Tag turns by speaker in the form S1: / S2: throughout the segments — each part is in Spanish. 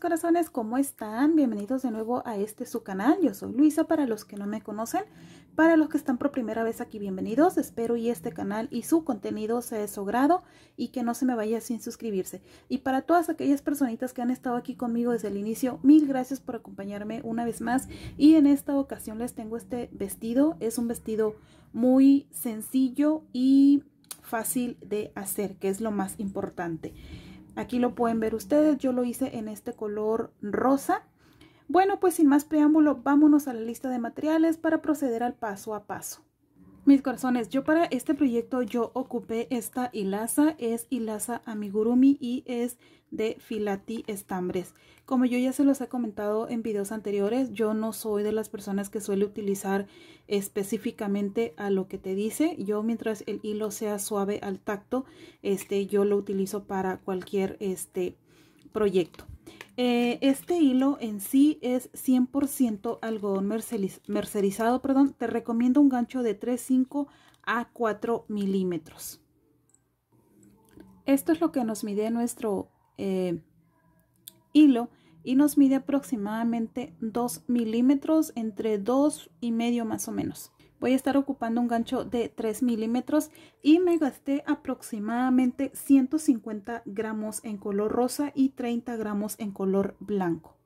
S1: corazones, ¿cómo están? Bienvenidos de nuevo a este su canal. Yo soy Luisa, para los que no me conocen, para los que están por primera vez aquí, bienvenidos. Espero y este canal y su contenido sea de su grado y que no se me vaya sin suscribirse. Y para todas aquellas personitas que han estado aquí conmigo desde el inicio, mil gracias por acompañarme una vez más. Y en esta ocasión les tengo este vestido. Es un vestido muy sencillo y fácil de hacer, que es lo más importante. Aquí lo pueden ver ustedes, yo lo hice en este color rosa. Bueno, pues sin más preámbulo, vámonos a la lista de materiales para proceder al paso a paso. Mis corazones, yo para este proyecto yo ocupé esta hilaza, es hilaza amigurumi y es de filati estambres. Como yo ya se los he comentado en videos anteriores, yo no soy de las personas que suele utilizar específicamente a lo que te dice. Yo mientras el hilo sea suave al tacto, este, yo lo utilizo para cualquier este, proyecto. Eh, este hilo en sí es 100% algodón mercerizado. Perdón. Te recomiendo un gancho de 3,5 a 4 milímetros. Esto es lo que nos mide nuestro eh, hilo y nos mide aproximadamente 2 milímetros entre 2 y medio más o menos voy a estar ocupando un gancho de 3 milímetros y me gasté aproximadamente 150 gramos en color rosa y 30 gramos en color blanco.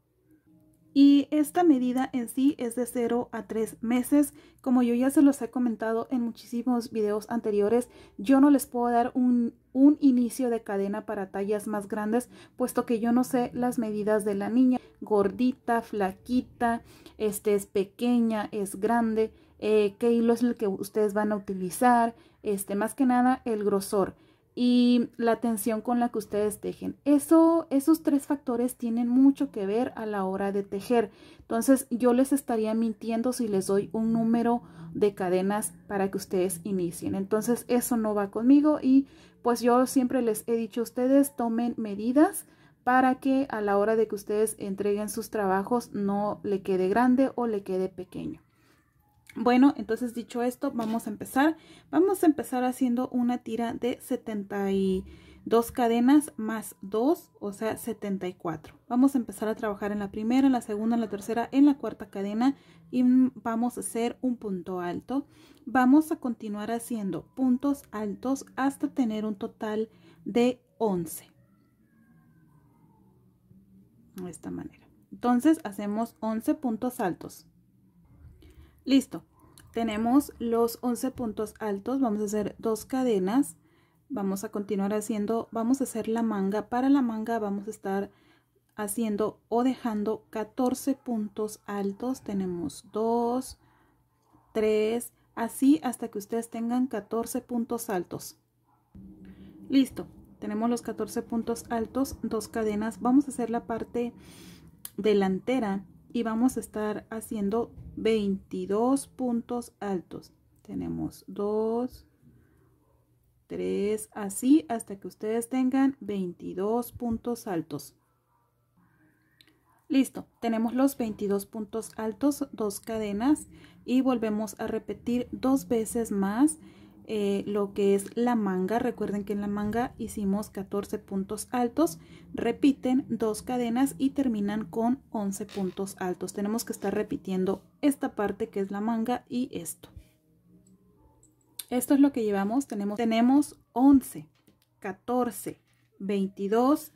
S1: Y esta medida en sí es de 0 a 3 meses. Como yo ya se los he comentado en muchísimos videos anteriores, yo no les puedo dar un, un, inicio de cadena para tallas más grandes, puesto que yo no sé las medidas de la niña. Gordita, flaquita, este es pequeña, es grande. Eh, qué hilo es el que ustedes van a utilizar, este, más que nada el grosor y la tensión con la que ustedes tejen. Eso, esos tres factores tienen mucho que ver a la hora de tejer. Entonces yo les estaría mintiendo si les doy un número de cadenas para que ustedes inicien. Entonces eso no va conmigo y pues yo siempre les he dicho a ustedes tomen medidas para que a la hora de que ustedes entreguen sus trabajos no le quede grande o le quede pequeño. Bueno, entonces dicho esto, vamos a empezar. Vamos a empezar haciendo una tira de 72 cadenas más 2, o sea 74. Vamos a empezar a trabajar en la primera, en la segunda, en la tercera, en la cuarta cadena y vamos a hacer un punto alto. Vamos a continuar haciendo puntos altos hasta tener un total de 11. De esta manera. Entonces hacemos 11 puntos altos. Listo. Tenemos los 11 puntos altos. Vamos a hacer dos cadenas. Vamos a continuar haciendo, vamos a hacer la manga. Para la manga vamos a estar haciendo o dejando 14 puntos altos. Tenemos 2, 3, así hasta que ustedes tengan 14 puntos altos. Listo, tenemos los 14 puntos altos, dos cadenas. Vamos a hacer la parte delantera y vamos a estar haciendo 22 puntos altos tenemos 2 3 así hasta que ustedes tengan 22 puntos altos listo tenemos los 22 puntos altos dos cadenas y volvemos a repetir dos veces más eh, lo que es la manga. Recuerden que en la manga hicimos 14 puntos altos, repiten dos cadenas y terminan con 11 puntos altos. Tenemos que estar repitiendo esta parte que es la manga y esto. Esto es lo que llevamos. Tenemos, tenemos 11, 14, 22,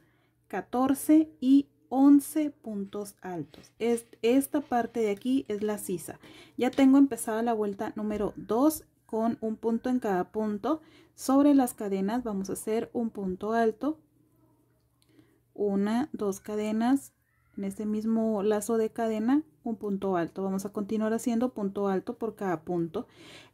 S1: 14 y 11 puntos altos. esta parte de aquí es la sisa. Ya tengo empezada la vuelta número 2 con un punto en cada punto. Sobre las cadenas vamos a hacer un punto alto, una, dos cadenas, en este mismo lazo de cadena un punto alto vamos a continuar haciendo punto alto por cada punto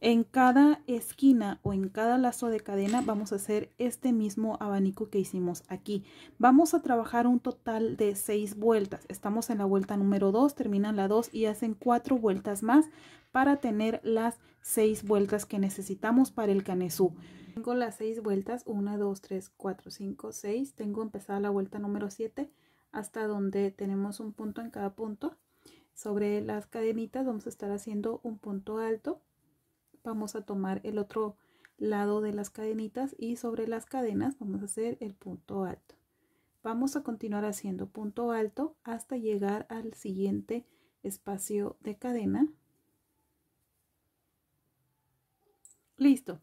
S1: en cada esquina o en cada lazo de cadena vamos a hacer este mismo abanico que hicimos aquí vamos a trabajar un total de seis vueltas estamos en la vuelta número 2 terminan la 2 y hacen cuatro vueltas más para tener las seis vueltas que necesitamos para el canesú tengo las seis vueltas una, dos, tres, cuatro, 5 seis. tengo empezada la vuelta número 7 hasta donde tenemos un punto en cada punto. Sobre las cadenitas vamos a estar haciendo un punto alto. Vamos a tomar el otro lado de las cadenitas y sobre las cadenas vamos a hacer el punto alto. Vamos a continuar haciendo punto alto hasta llegar al siguiente espacio de cadena. Listo.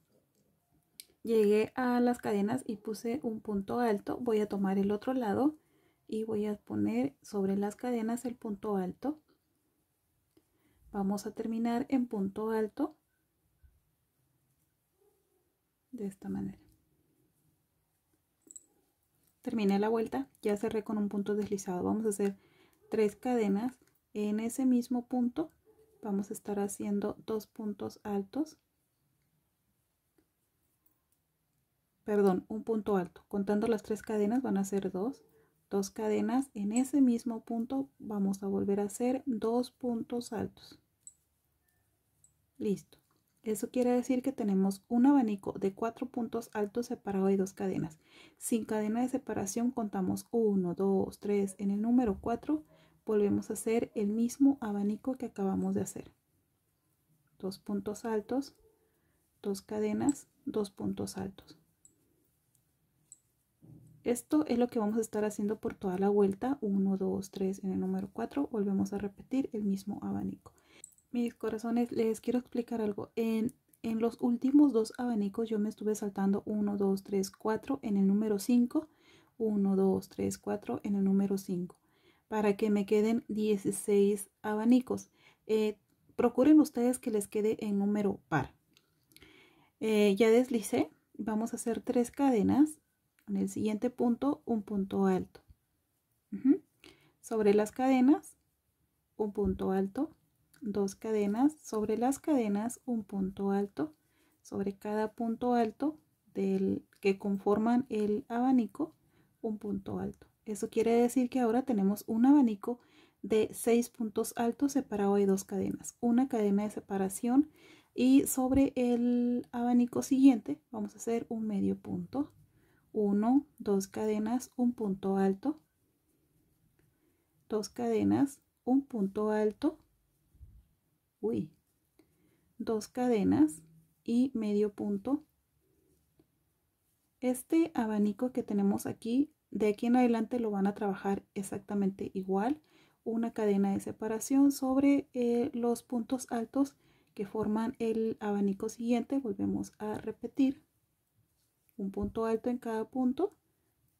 S1: Llegué a las cadenas y puse un punto alto. Voy a tomar el otro lado y voy a poner sobre las cadenas el punto alto vamos a terminar en punto alto de esta manera terminé la vuelta ya cerré con un punto deslizado vamos a hacer tres cadenas en ese mismo punto vamos a estar haciendo dos puntos altos perdón un punto alto contando las tres cadenas van a ser dos dos cadenas en ese mismo punto vamos a volver a hacer dos puntos altos listo eso quiere decir que tenemos un abanico de cuatro puntos altos separado de dos cadenas sin cadena de separación contamos 1 2 3 en el número 4 volvemos a hacer el mismo abanico que acabamos de hacer dos puntos altos dos cadenas dos puntos altos esto es lo que vamos a estar haciendo por toda la vuelta, 1, 2, 3, en el número 4 volvemos a repetir el mismo abanico. Mis corazones, les quiero explicar algo. En, en los últimos dos abanicos yo me estuve saltando 1, 2, 3, 4 en el número 5, 1, 2, 3, 4 en el número 5, para que me queden 16 abanicos. Eh, procuren ustedes que les quede en número par. Eh, ya deslicé, vamos a hacer tres cadenas el siguiente punto, un punto alto. Sobre las cadenas, un punto alto. Dos cadenas. Sobre las cadenas, un punto alto. Sobre cada punto alto del que conforman el abanico, un punto alto. Eso quiere decir que ahora tenemos un abanico de seis puntos altos separado de dos cadenas. Una cadena de separación y sobre el abanico siguiente vamos a hacer un medio punto 1, 2 cadenas, un punto alto, 2 cadenas, un punto alto, uy, 2 cadenas y medio punto. Este abanico que tenemos aquí, de aquí en adelante lo van a trabajar exactamente igual, una cadena de separación sobre eh, los puntos altos que forman el abanico siguiente, volvemos a repetir un punto alto en cada punto,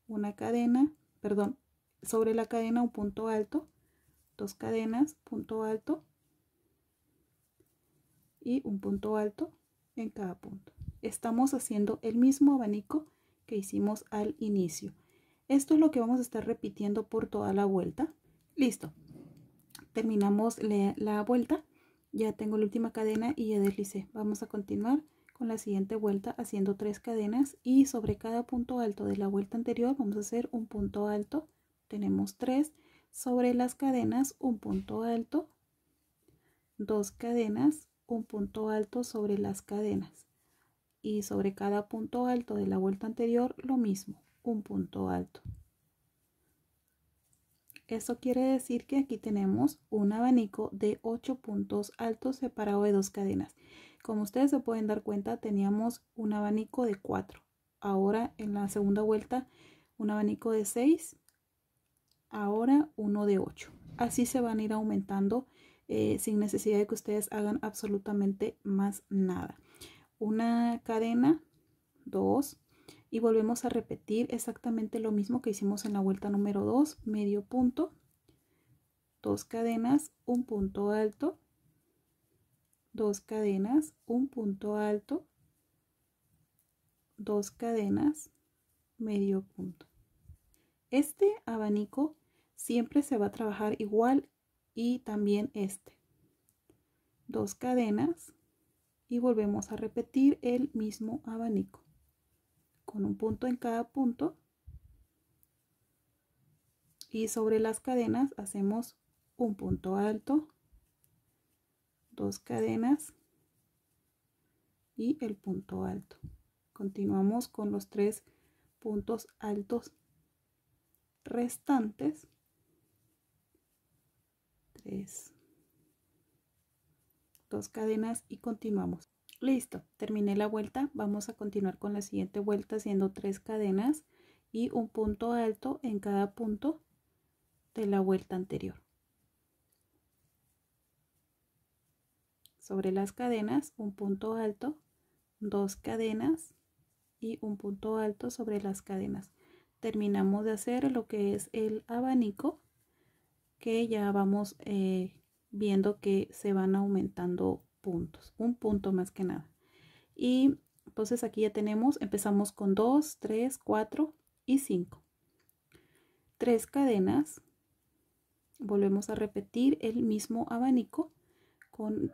S1: una cadena, perdón, sobre la cadena un punto alto, dos cadenas, punto alto y un punto alto en cada punto. Estamos haciendo el mismo abanico que hicimos al inicio. Esto es lo que vamos a estar repitiendo por toda la vuelta. Listo. Terminamos la, vuelta. Ya tengo la última cadena y ya deslicé. Vamos a continuar con la siguiente vuelta haciendo tres cadenas y sobre cada punto alto de la vuelta anterior vamos a hacer un punto alto tenemos tres sobre las cadenas un punto alto dos cadenas un punto alto sobre las cadenas y sobre cada punto alto de la vuelta anterior lo mismo un punto alto eso quiere decir que aquí tenemos un abanico de ocho puntos altos separado de dos cadenas como ustedes se pueden dar cuenta, teníamos un abanico de 4. Ahora en la segunda vuelta, un abanico de 6. Ahora uno de 8. Así se van a ir aumentando eh, sin necesidad de que ustedes hagan absolutamente más nada. Una cadena, 2. Y volvemos a repetir exactamente lo mismo que hicimos en la vuelta número 2, medio punto, dos cadenas, un punto alto, dos cadenas, un punto alto, dos cadenas, medio punto. Este abanico siempre se va a trabajar igual y también este. Dos cadenas y volvemos a repetir el mismo abanico con un punto en cada punto y sobre las cadenas hacemos un punto alto, dos cadenas y el punto alto continuamos con los tres puntos altos restantes dos cadenas y continuamos listo terminé la vuelta vamos a continuar con la siguiente vuelta haciendo tres cadenas y un punto alto en cada punto de la vuelta anterior sobre las cadenas, un punto alto, dos cadenas y un punto alto sobre las cadenas. Terminamos de hacer lo que es el abanico que ya vamos eh, viendo que se van aumentando puntos, un punto más que nada. Y entonces aquí ya tenemos, empezamos con 2, 3, 4 y 5. tres cadenas, volvemos a repetir el mismo abanico con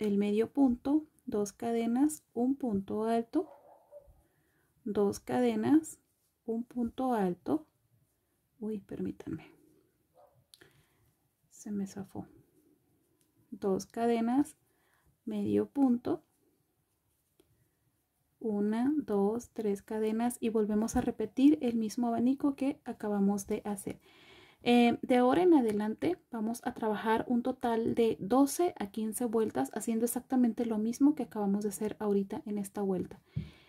S1: el medio punto, dos cadenas, un punto alto, dos cadenas, un punto alto. Uy, permítanme. Se me zafó. Dos cadenas, medio punto. Una, dos, tres cadenas y volvemos a repetir el mismo abanico que acabamos de hacer. Eh, de ahora en adelante vamos a trabajar un total de 12 a 15 vueltas haciendo exactamente lo mismo que acabamos de hacer ahorita en esta vuelta.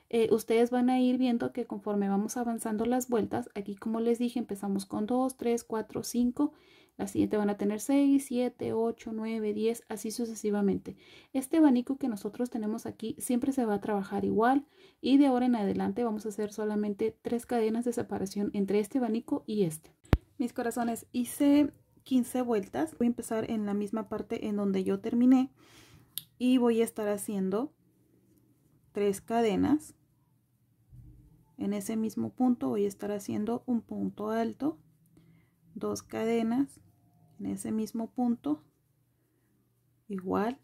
S1: Eh, ustedes van a ir viendo que conforme vamos avanzando las vueltas, aquí como les dije empezamos con 2, 3, 4, 5, la siguiente van a tener 6, 7, 8, 9, 10, así sucesivamente. Este abanico que nosotros tenemos aquí siempre se va a trabajar igual y de ahora en adelante vamos a hacer solamente tres cadenas de separación entre este abanico y este mis corazones hice 15 vueltas voy a empezar en la misma parte en donde yo terminé y voy a estar haciendo tres cadenas en ese mismo punto voy a estar haciendo un punto alto dos cadenas en ese mismo punto igual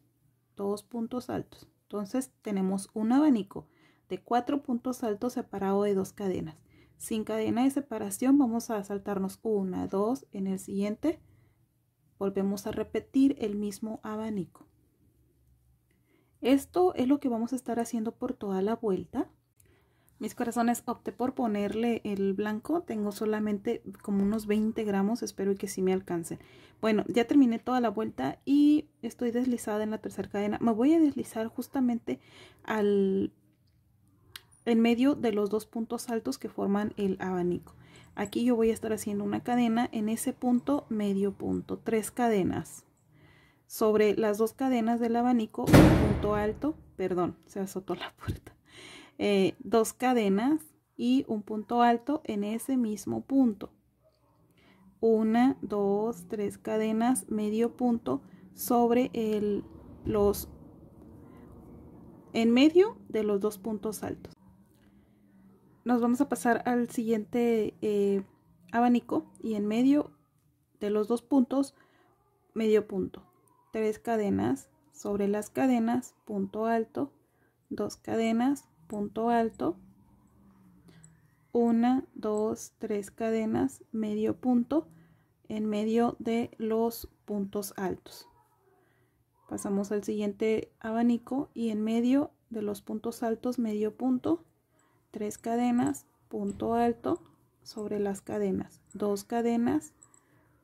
S1: dos puntos altos entonces tenemos un abanico de cuatro puntos altos separado de dos cadenas sin cadena de separación vamos a saltarnos una, dos. En el siguiente volvemos a repetir el mismo abanico. Esto es lo que vamos a estar haciendo por toda la vuelta. Mis corazones opté por ponerle el blanco. Tengo solamente como unos 20 gramos. Espero que sí me alcance. Bueno, ya terminé toda la vuelta y estoy deslizada en la tercera cadena. Me voy a deslizar justamente al en medio de los dos puntos altos que forman el abanico. Aquí yo voy a estar haciendo una cadena en ese punto medio punto, tres cadenas. Sobre las dos cadenas del abanico, un punto alto, perdón, se azotó la puerta, eh, dos cadenas y un punto alto en ese mismo punto. Una, dos, tres cadenas, medio punto sobre el, los en medio de los dos puntos altos nos vamos a pasar al siguiente eh, abanico y en medio de los dos puntos medio punto tres cadenas sobre las cadenas punto alto dos cadenas punto alto una dos tres cadenas medio punto en medio de los puntos altos pasamos al siguiente abanico y en medio de los puntos altos medio punto tres cadenas, punto alto sobre las cadenas, dos cadenas,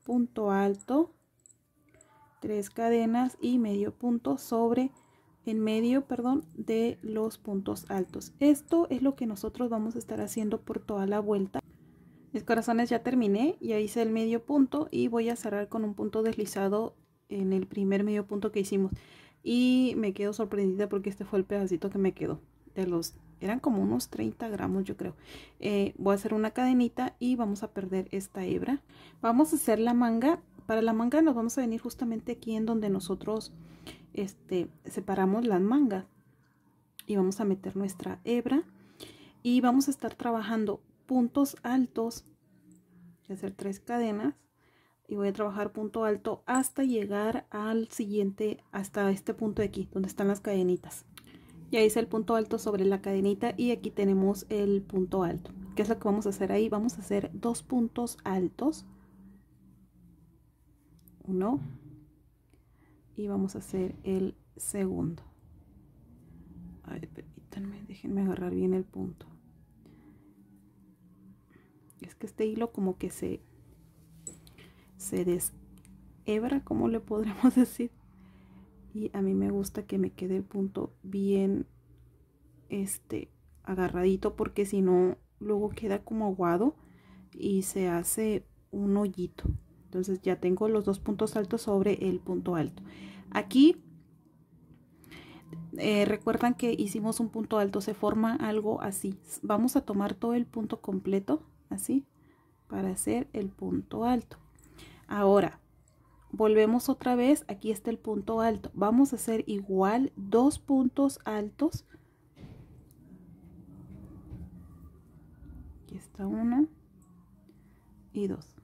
S1: punto alto, tres cadenas y medio punto sobre en medio, perdón, de los puntos altos. Esto es lo que nosotros vamos a estar haciendo por toda la vuelta. Mis corazones ya terminé, ya hice el medio punto y voy a cerrar con un punto deslizado en el primer medio punto que hicimos. Y me quedo sorprendida porque este fue el pedacito que me quedó de los eran como unos 30 gramos yo creo eh, voy a hacer una cadenita y vamos a perder esta hebra vamos a hacer la manga para la manga nos vamos a venir justamente aquí en donde nosotros este, separamos las mangas y vamos a meter nuestra hebra y vamos a estar trabajando puntos altos voy a hacer tres cadenas y voy a trabajar punto alto hasta llegar al siguiente hasta este punto de aquí donde están las cadenitas ahí hice el punto alto sobre la cadenita y aquí tenemos el punto alto ¿Qué es lo que vamos a hacer ahí? Vamos a hacer dos puntos altos. Uno. Y vamos a hacer el segundo. Ay, permítanme, déjenme agarrar bien el punto. Es que este hilo como que se, deshebra, como le podremos decir y a mí me gusta que me quede el punto bien este agarradito porque si no luego queda como aguado y se hace un hoyito entonces ya tengo los dos puntos altos sobre el punto alto aquí eh, recuerdan que hicimos un punto alto se forma algo así vamos a tomar todo el punto completo así para hacer el punto alto ahora volvemos otra vez aquí está el punto alto vamos a hacer igual dos puntos altos aquí está uno y dos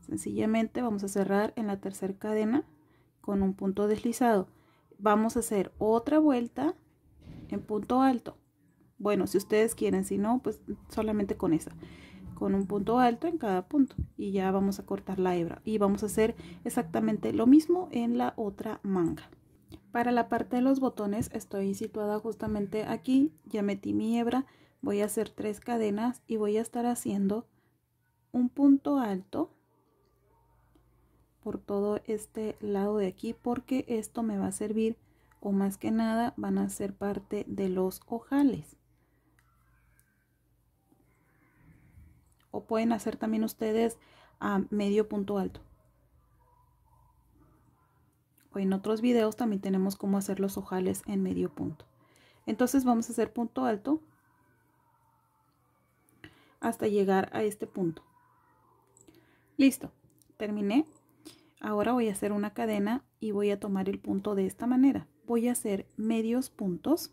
S1: sencillamente vamos a cerrar en la tercera cadena con un punto deslizado vamos a hacer otra vuelta en punto alto bueno si ustedes quieren si no pues solamente con esa con un punto alto en cada punto y ya vamos a cortar la hebra y vamos a hacer exactamente lo mismo en la otra manga para la parte de los botones estoy situada justamente aquí ya metí mi hebra voy a hacer tres cadenas y voy a estar haciendo un punto alto por todo este lado de aquí porque esto me va a servir o más que nada van a ser parte de los ojales o pueden hacer también ustedes a medio punto alto. O en otros videos también tenemos cómo hacer los ojales en medio punto. Entonces vamos a hacer punto alto hasta llegar a este punto. Listo, terminé. Ahora voy a hacer una cadena y voy a tomar el punto de esta manera. Voy a hacer medios puntos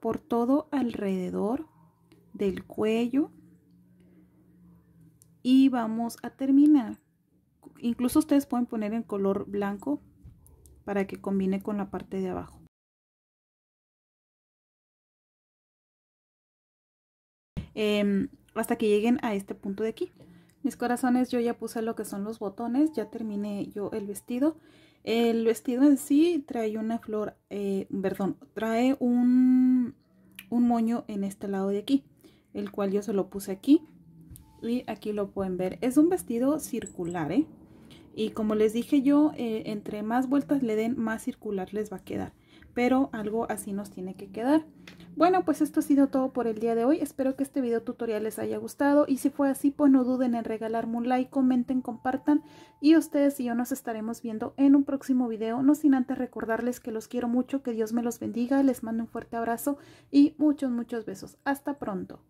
S1: por todo alrededor del cuello y vamos a terminar. Incluso ustedes pueden poner en color blanco para que combine con la parte de abajo. Em, hasta que lleguen a este punto de aquí. Mis corazones, yo ya puse lo que son los botones, ya terminé yo el vestido. El vestido en sí trae una flor, eh, perdón, trae un, un moño en este lado de aquí el cual yo se lo puse aquí y aquí lo pueden ver es un vestido circular ¿eh? y como les dije yo eh, entre más vueltas le den más circular les va a quedar pero algo así nos tiene que quedar bueno pues esto ha sido todo por el día de hoy espero que este video tutorial les haya gustado y si fue así pues no duden en regalarme un like comenten compartan y ustedes y yo nos estaremos viendo en un próximo video no sin antes recordarles que los quiero mucho que dios me los bendiga les mando un fuerte abrazo y muchos muchos besos hasta pronto